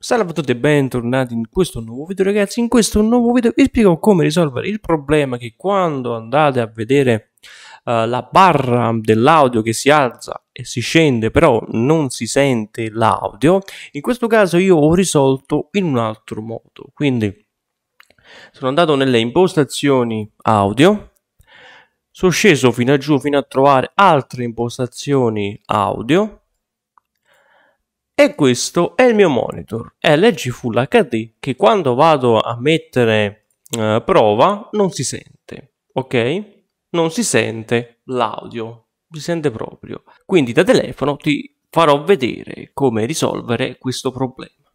Salve a tutti e bentornati in questo nuovo video ragazzi, in questo nuovo video vi spiego come risolvere il problema che quando andate a vedere uh, la barra dell'audio che si alza e si scende però non si sente l'audio, in questo caso io ho risolto in un altro modo, quindi sono andato nelle impostazioni audio, sono sceso fino a giù fino a trovare altre impostazioni audio, e questo è il mio monitor LG Full HD che quando vado a mettere eh, prova non si sente, ok? Non si sente l'audio, si sente proprio. Quindi da telefono ti farò vedere come risolvere questo problema.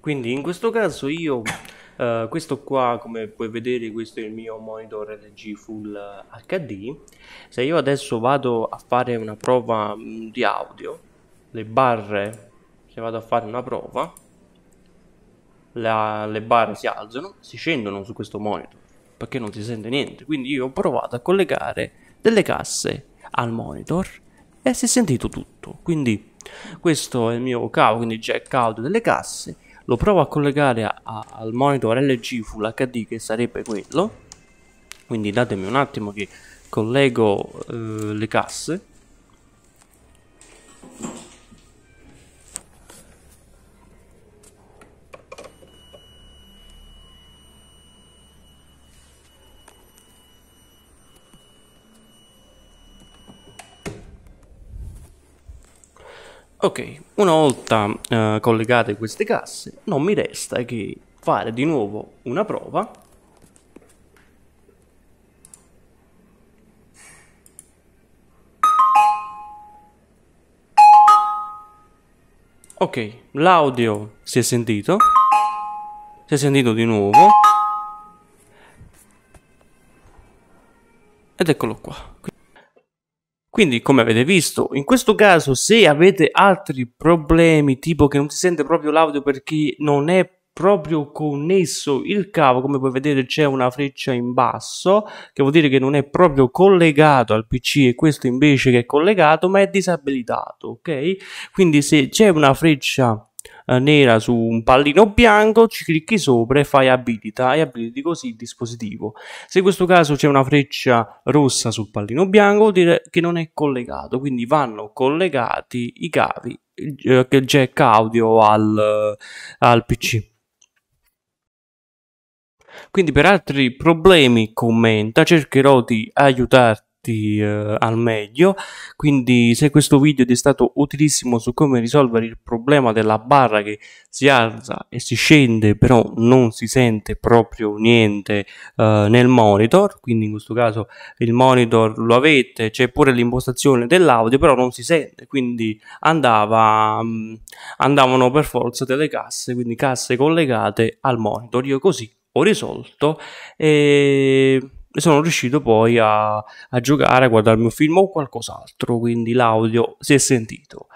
Quindi in questo caso io eh, questo qua, come puoi vedere, questo è il mio monitor LG Full HD. Eh, se io adesso vado a fare una prova mm, di audio, le barre, se vado a fare una prova, la, le barre si alzano, si scendono su questo monitor perché non si sente niente. Quindi io ho provato a collegare delle casse al monitor e si è sentito tutto. Quindi questo è il mio cavo, quindi jack audio delle casse lo provo a collegare a, a, al monitor LG Full HD che sarebbe quello quindi datemi un attimo che collego eh, le casse Ok, una volta eh, collegate queste casse non mi resta che fare di nuovo una prova Ok, l'audio si è sentito Si è sentito di nuovo Ed eccolo qua quindi, come avete visto, in questo caso, se avete altri problemi, tipo che non si sente proprio l'audio perché non è proprio connesso il cavo come puoi vedere c'è una freccia in basso che vuol dire che non è proprio collegato al pc e questo invece che è collegato ma è disabilitato ok quindi se c'è una freccia eh, nera su un pallino bianco, ci clicchi sopra e fai abilita e abiliti così il dispositivo. Se in questo caso c'è una freccia rossa sul pallino bianco, vuol dire che non è collegato, quindi vanno collegati i cavi eh, jack audio al, al PC. Quindi per altri problemi commenta, cercherò di aiutarti sfruttati eh, al meglio quindi se questo video ti è stato utilissimo su come risolvere il problema della barra che si alza e si scende però non si sente proprio niente eh, nel monitor quindi in questo caso il monitor lo avete c'è pure l'impostazione dell'audio però non si sente quindi andava mh, mm, andavano per forza delle casse quindi casse collegate al monitor io così ho risolto e e sono riuscito poi a, a giocare, a guardarmi un film o qualcos'altro, quindi l'audio si è sentito.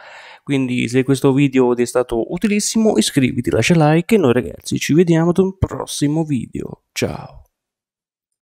Quindi se questo video ti è stato utilissimo iscriviti, lascia like e noi ragazzi ci vediamo ad un prossimo video. Ciao!